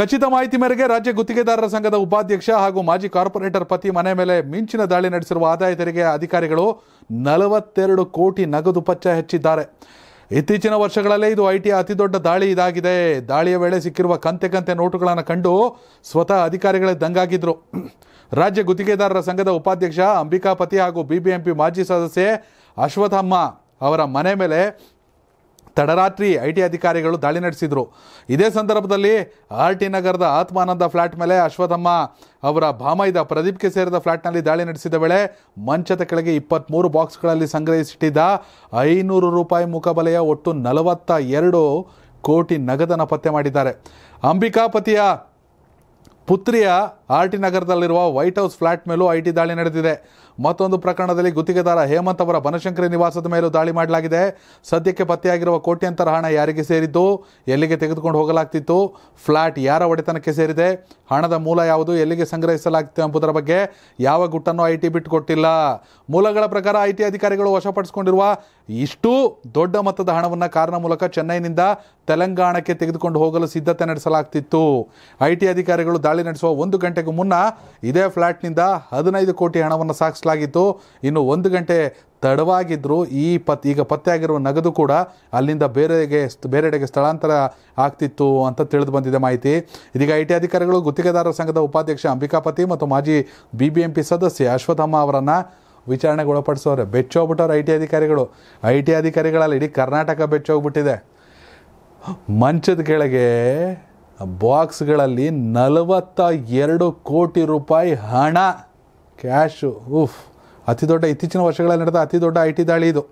ಖಚಿತ ಮಾಹಿತಿ ಮೇರೆಗೆ ರಾಜ್ಯ ಗುತ್ತಿಗೆದಾರರ ಸಂಘದ ಉಪಾಧ್ಯಕ್ಷ ಹಾಗೂ ಮಾಜಿ ಕಾರ್ಪೊರೇಟರ್ ಪತಿ ಮನೆ ಮೇಲೆ ಮಿಂಚಿನ ದಾಳಿ ನಡೆಸಿರುವ ಆದಾಯ ತೆರಿಗೆ ಅಧಿಕಾರಿಗಳು ನಲವತ್ತೆರಡು ಕೋಟಿ ನಗದು ಪಚ್ಚ ಹೆಚ್ಚಿದ್ದಾರೆ ಇತ್ತೀಚಿನ ವರ್ಷಗಳಲ್ಲೇ ಇದು ಐಟಿ ಅತಿದೊಡ್ಡ ದಾಳಿ ಇದಾಗಿದೆ ದಾಳಿಯ ವೇಳೆ ಸಿಕ್ಕಿರುವ ಕಂತೆ ಕಂತೆ ನೋಟುಗಳನ್ನು ಕಂಡು ಸ್ವತಃ ಅಧಿಕಾರಿಗಳೇ ದಂಗಾಗಿದ್ರು ರಾಜ್ಯ ಗುತ್ತಿಗೆದಾರರ ಸಂಘದ ಉಪಾಧ್ಯಕ್ಷ ಅಂಬಿಕಾಪತಿ ಹಾಗೂ ಬಿಬಿಎಂಪಿ ಮಾಜಿ ಸದಸ್ಯೆ ಅಶ್ವಥಮ್ಮ ಅವರ ಮನೆ ಮೇಲೆ ತಡರಾತ್ರಿ ಐ ಟಿ ಅಧಿಕಾರಿಗಳು ದಾಳಿ ನಡೆಸಿದರು ಇದೇ ಸಂದರ್ಭದಲ್ಲಿ ಆರ್ ಟಿ ನಗರದ ಆತ್ಮಾನಂದ ಫ್ಲಾಟ್ ಮೇಲೆ ಅಶ್ವಥಮ್ಮ ಅವರ ಭಾಮೈದ ಪ್ರದೀಪ್ಗೆ ಸೇರಿದ ಫ್ಲಾಟ್ನಲ್ಲಿ ದಾಳಿ ನಡೆಸಿದ ವೇಳೆ ಮಂಚದ ಕೆಳಗೆ ಇಪ್ಪತ್ತ್ಮೂರು ಬಾಕ್ಸ್ಗಳಲ್ಲಿ ಸಂಗ್ರಹಿಸಿಟ್ಟಿದ್ದ ಐನೂರು ರೂಪಾಯಿ ಮುಖಬಲೆಯ ಒಟ್ಟು ನಲವತ್ತ ಎರಡು ಕೋಟಿ ನಗದನ್ನು ಪತ್ತೆ ಮಾಡಿದ್ದಾರೆ ಅಂಬಿಕಾಪತಿಯ ಪುತ್ರಿಯ ಆರ್ ಟಿ ನಗರದಲ್ಲಿರುವ ವೈಟ್ ಹೌಸ್ ಫ್ಲಾಟ್ ಮೇಲೂ ಐ ಟಿ ದಾಳಿ ನಡೆದಿದೆ ಮತ್ತೊಂದು ಪ್ರಕರಣದಲ್ಲಿ ಗುತ್ತಿಗೆದಾರ ಹೇಮಂತ್ ಅವರ ಬನಶಂಕರಿ ನಿವಾಸದ ಮೇಲೂ ದಾಳಿ ಮಾಡಲಾಗಿದೆ ಸದ್ಯಕ್ಕೆ ಪತ್ತೆಯಾಗಿರುವ ಕೋಟ್ಯಂತರ ಹಣ ಯಾರಿಗೆ ಸೇರಿದ್ದು ಎಲ್ಲಿಗೆ ತೆಗೆದುಕೊಂಡು ಹೋಗಲಾಗ್ತಿತ್ತು ಫ್ಲಾಟ್ ಯಾರ ಒಡೆತನಕ್ಕೆ ಸೇರಿದೆ ಹಣದ ಮೂಲ ಯಾವುದು ಎಲ್ಲಿಗೆ ಸಂಗ್ರಹಿಸಲಾಗ್ತಿತ್ತು ಎಂಬುದರ ಬಗ್ಗೆ ಯಾವ ಗುಟ್ಟನ್ನು ಐ ಟಿ ಬಿಟ್ಟುಕೊಟ್ಟಿಲ್ಲ ಮೂಲಗಳ ಪ್ರಕಾರ ಐ ಟಿ ಅಧಿಕಾರಿಗಳು ವಶಪಡಿಸಿಕೊಂಡಿರುವ ಇಷ್ಟು ದೊಡ್ಡ ಮೊತ್ತದ ಹಣವನ್ನು ಕಾರಣ ಮೂಲಕ ಚೆನ್ನೈನಿಂದ ತೆಲಂಗಾಣಕ್ಕೆ ತೆಗೆದುಕೊಂಡು ಹೋಗಲು ಸಿದ್ಧತೆ ನಡೆಸಲಾಗ್ತಿತ್ತು ಐ ಟಿ ಅಧಿಕಾರಿಗಳು ದಾಳಿ ನಡೆಸುವ ಒಂದು ಗಂಟೆಗೂ ಮುನ್ನ ಇದೇ ಫ್ಲ್ಯಾಟ್ನಿಂದ ಹದಿನೈದು ಕೋಟಿ ಹಣವನ್ನು ಸಾಗಿಸಲಾಗಿತ್ತು ಇನ್ನು ಒಂದು ಗಂಟೆ ತಡವಾಗಿದ್ದರೂ ಈ ಪತ್ ಈಗ ಪತ್ತೆಯಾಗಿರುವ ನಗದು ಕೂಡ ಅಲ್ಲಿಂದ ಬೇರೆಗೆ ಬೇರೆಡೆಗೆ ಸ್ಥಳಾಂತರ ಆಗ್ತಿತ್ತು ಅಂತ ತಿಳಿದು ಬಂದಿದೆ ಮಾಹಿತಿ ಇದೀಗ ಐ ಟಿ ಅಧಿಕಾರಿಗಳು ಗುತ್ತಿಗೆದಾರರ ಸಂಘದ ಉಪಾಧ್ಯಕ್ಷ ಅಂಬಿಕಾಪತಿ ಮತ್ತು ಮಾಜಿ ಬಿ ಬಿ ಎಂ ಪಿ ಸದಸ್ಯ ಅಶ್ವಥಮ್ಮ ಅವರನ್ನು ವಿಚಾರಣೆಗೆ ಒಳಪಡಿಸೋರೆ ಬೆಚ್ಚೋಗ್ಬಿಟ್ಟವ್ರು ಐ ಟಿ ಅಧಿಕಾರಿಗಳು ಐ ಟಿ ಅಧಿಕಾರಿಗಳಲ್ಲಿ ಇಡೀ ಕರ್ನಾಟಕ ಬೆಚ್ಚೋಗ್ಬಿಟ್ಟಿದೆ ಮಂಚದ ಕೆಳಗೆ ಬಾಕ್ಸ್ಗಳಲ್ಲಿ ನಲವತ್ತ ಎರಡು ಕೋಟಿ ರೂಪಾಯಿ ಹಣ ಕ್ಯಾಶು ಉಫ್ ಅತಿ ದೊಡ್ಡ ಇತ್ತೀಚಿನ ವರ್ಷಗಳಲ್ಲಿ ನಡೆದ ಅತಿ ದೊಡ್ಡ ಐ ಟಿ ದಾಳಿ ಇದು